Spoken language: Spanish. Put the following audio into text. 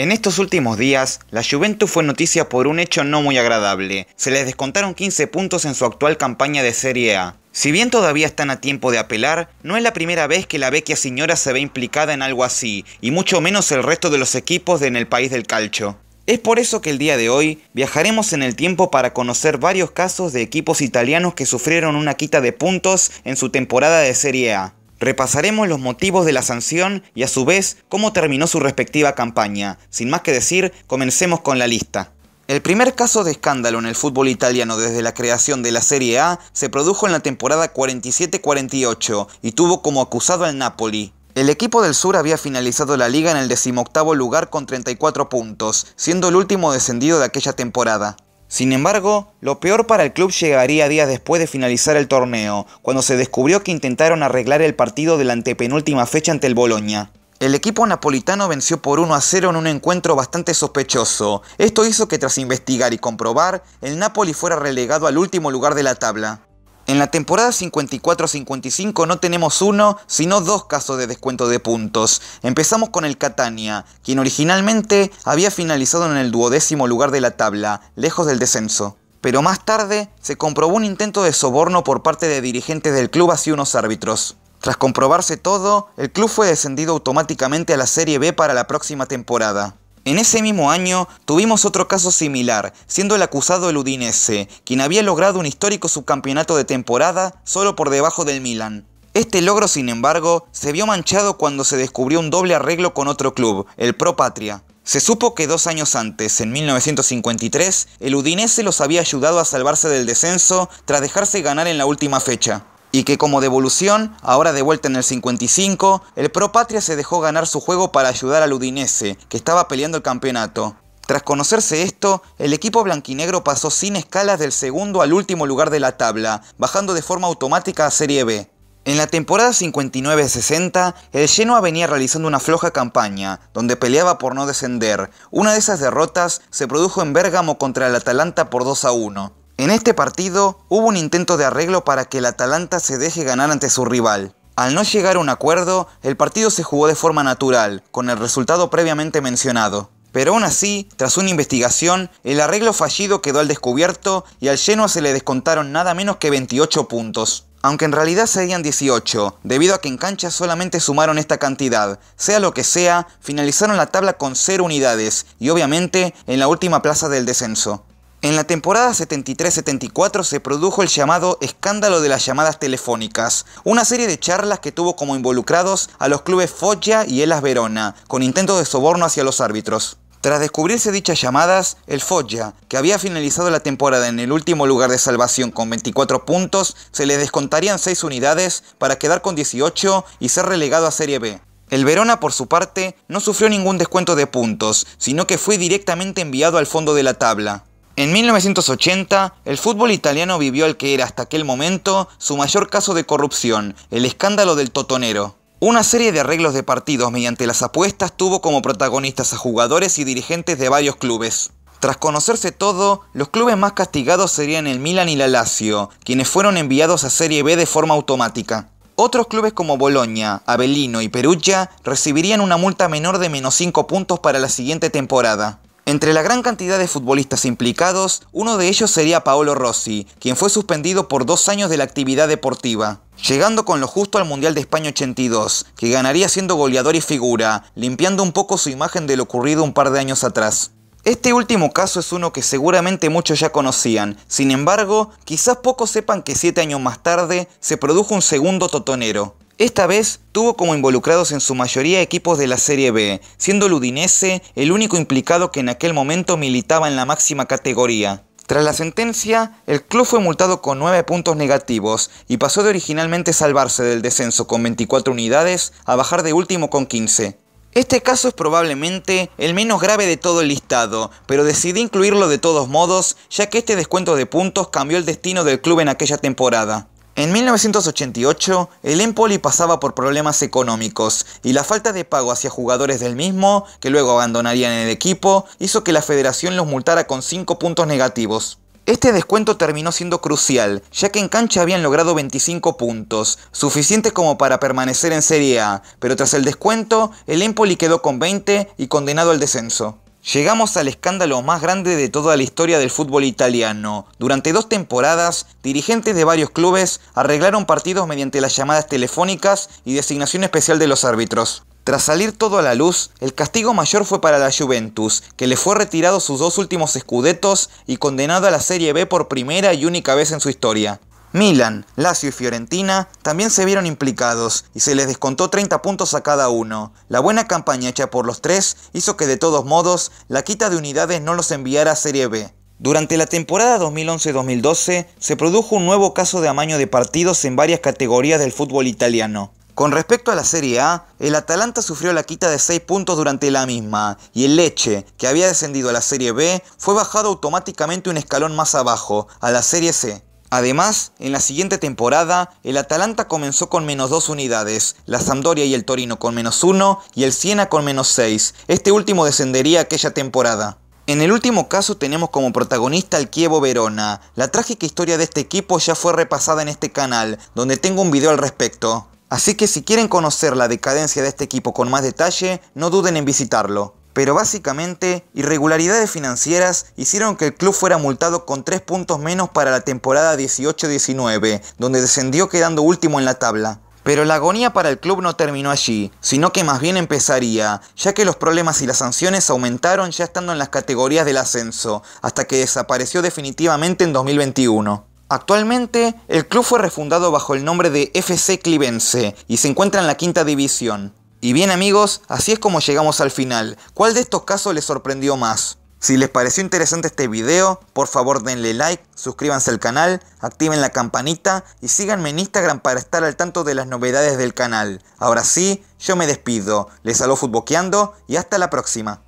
En estos últimos días, la Juventus fue noticia por un hecho no muy agradable. Se les descontaron 15 puntos en su actual campaña de Serie A. Si bien todavía están a tiempo de apelar, no es la primera vez que la vecchia señora se ve implicada en algo así, y mucho menos el resto de los equipos de en el país del calcio. Es por eso que el día de hoy viajaremos en el tiempo para conocer varios casos de equipos italianos que sufrieron una quita de puntos en su temporada de Serie A. Repasaremos los motivos de la sanción y a su vez cómo terminó su respectiva campaña. Sin más que decir, comencemos con la lista. El primer caso de escándalo en el fútbol italiano desde la creación de la Serie A se produjo en la temporada 47-48 y tuvo como acusado al Napoli. El equipo del sur había finalizado la liga en el decimoctavo lugar con 34 puntos, siendo el último descendido de aquella temporada. Sin embargo, lo peor para el club llegaría días después de finalizar el torneo, cuando se descubrió que intentaron arreglar el partido de la antepenúltima fecha ante el Boloña. El equipo napolitano venció por 1 a 0 en un encuentro bastante sospechoso. Esto hizo que tras investigar y comprobar, el Napoli fuera relegado al último lugar de la tabla. En la temporada 54-55 no tenemos uno, sino dos casos de descuento de puntos. Empezamos con el Catania, quien originalmente había finalizado en el duodécimo lugar de la tabla, lejos del descenso. Pero más tarde se comprobó un intento de soborno por parte de dirigentes del club hacia unos árbitros. Tras comprobarse todo, el club fue descendido automáticamente a la Serie B para la próxima temporada. En ese mismo año tuvimos otro caso similar, siendo el acusado el Udinese, quien había logrado un histórico subcampeonato de temporada solo por debajo del Milan. Este logro, sin embargo, se vio manchado cuando se descubrió un doble arreglo con otro club, el Pro Patria. Se supo que dos años antes, en 1953, el Udinese los había ayudado a salvarse del descenso tras dejarse ganar en la última fecha y que como devolución, ahora de vuelta en el 55, el Pro Patria se dejó ganar su juego para ayudar al Udinese, que estaba peleando el campeonato. Tras conocerse esto, el equipo blanquinegro pasó sin escalas del segundo al último lugar de la tabla, bajando de forma automática a Serie B. En la temporada 59-60, el Genoa venía realizando una floja campaña, donde peleaba por no descender. Una de esas derrotas se produjo en Bérgamo contra el Atalanta por 2 a 1. En este partido hubo un intento de arreglo para que el Atalanta se deje ganar ante su rival. Al no llegar a un acuerdo, el partido se jugó de forma natural, con el resultado previamente mencionado. Pero aún así, tras una investigación, el arreglo fallido quedó al descubierto y al Genoa se le descontaron nada menos que 28 puntos. Aunque en realidad serían 18, debido a que en cancha solamente sumaron esta cantidad. Sea lo que sea, finalizaron la tabla con 0 unidades y obviamente en la última plaza del descenso. En la temporada 73-74 se produjo el llamado escándalo de las llamadas telefónicas, una serie de charlas que tuvo como involucrados a los clubes Foggia y Elas Verona, con intentos de soborno hacia los árbitros. Tras descubrirse dichas llamadas, el Foggia, que había finalizado la temporada en el último lugar de salvación con 24 puntos, se le descontarían 6 unidades para quedar con 18 y ser relegado a Serie B. El Verona, por su parte, no sufrió ningún descuento de puntos, sino que fue directamente enviado al fondo de la tabla. En 1980, el fútbol italiano vivió el que era hasta aquel momento su mayor caso de corrupción, el escándalo del Totonero. Una serie de arreglos de partidos mediante las apuestas tuvo como protagonistas a jugadores y dirigentes de varios clubes. Tras conocerse todo, los clubes más castigados serían el Milan y la Lazio, quienes fueron enviados a Serie B de forma automática. Otros clubes como Bologna, Avellino y Perugia recibirían una multa menor de menos 5 puntos para la siguiente temporada. Entre la gran cantidad de futbolistas implicados, uno de ellos sería Paolo Rossi, quien fue suspendido por dos años de la actividad deportiva, llegando con lo justo al Mundial de España 82, que ganaría siendo goleador y figura, limpiando un poco su imagen de lo ocurrido un par de años atrás. Este último caso es uno que seguramente muchos ya conocían, sin embargo, quizás pocos sepan que siete años más tarde se produjo un segundo totonero. Esta vez tuvo como involucrados en su mayoría equipos de la Serie B, siendo Ludinese el único implicado que en aquel momento militaba en la máxima categoría. Tras la sentencia, el club fue multado con 9 puntos negativos y pasó de originalmente salvarse del descenso con 24 unidades a bajar de último con 15. Este caso es probablemente el menos grave de todo el listado, pero decidí incluirlo de todos modos, ya que este descuento de puntos cambió el destino del club en aquella temporada. En 1988, el Empoli pasaba por problemas económicos y la falta de pago hacia jugadores del mismo, que luego abandonarían el equipo, hizo que la federación los multara con 5 puntos negativos. Este descuento terminó siendo crucial, ya que en cancha habían logrado 25 puntos, suficientes como para permanecer en Serie A, pero tras el descuento, el Empoli quedó con 20 y condenado al descenso. Llegamos al escándalo más grande de toda la historia del fútbol italiano. Durante dos temporadas, dirigentes de varios clubes arreglaron partidos mediante las llamadas telefónicas y designación especial de los árbitros. Tras salir todo a la luz, el castigo mayor fue para la Juventus, que le fue retirado sus dos últimos escudetos y condenado a la Serie B por primera y única vez en su historia. Milan, Lazio y Fiorentina también se vieron implicados y se les descontó 30 puntos a cada uno. La buena campaña hecha por los tres hizo que de todos modos la quita de unidades no los enviara a Serie B. Durante la temporada 2011-2012 se produjo un nuevo caso de amaño de partidos en varias categorías del fútbol italiano. Con respecto a la Serie A, el Atalanta sufrió la quita de 6 puntos durante la misma, y el Leche, que había descendido a la Serie B, fue bajado automáticamente un escalón más abajo, a la Serie C. Además, en la siguiente temporada, el Atalanta comenzó con menos 2 unidades, la Sampdoria y el Torino con menos 1 y el Siena con menos 6. Este último descendería aquella temporada. En el último caso tenemos como protagonista al Kievo Verona. La trágica historia de este equipo ya fue repasada en este canal, donde tengo un video al respecto. Así que si quieren conocer la decadencia de este equipo con más detalle, no duden en visitarlo. Pero básicamente, irregularidades financieras hicieron que el club fuera multado con 3 puntos menos para la temporada 18-19, donde descendió quedando último en la tabla. Pero la agonía para el club no terminó allí, sino que más bien empezaría, ya que los problemas y las sanciones aumentaron ya estando en las categorías del ascenso, hasta que desapareció definitivamente en 2021. Actualmente, el club fue refundado bajo el nombre de FC Clivense y se encuentra en la quinta división. Y bien amigos, así es como llegamos al final. ¿Cuál de estos casos les sorprendió más? Si les pareció interesante este video, por favor denle like, suscríbanse al canal, activen la campanita y síganme en Instagram para estar al tanto de las novedades del canal. Ahora sí, yo me despido, les saludo futboqueando y hasta la próxima.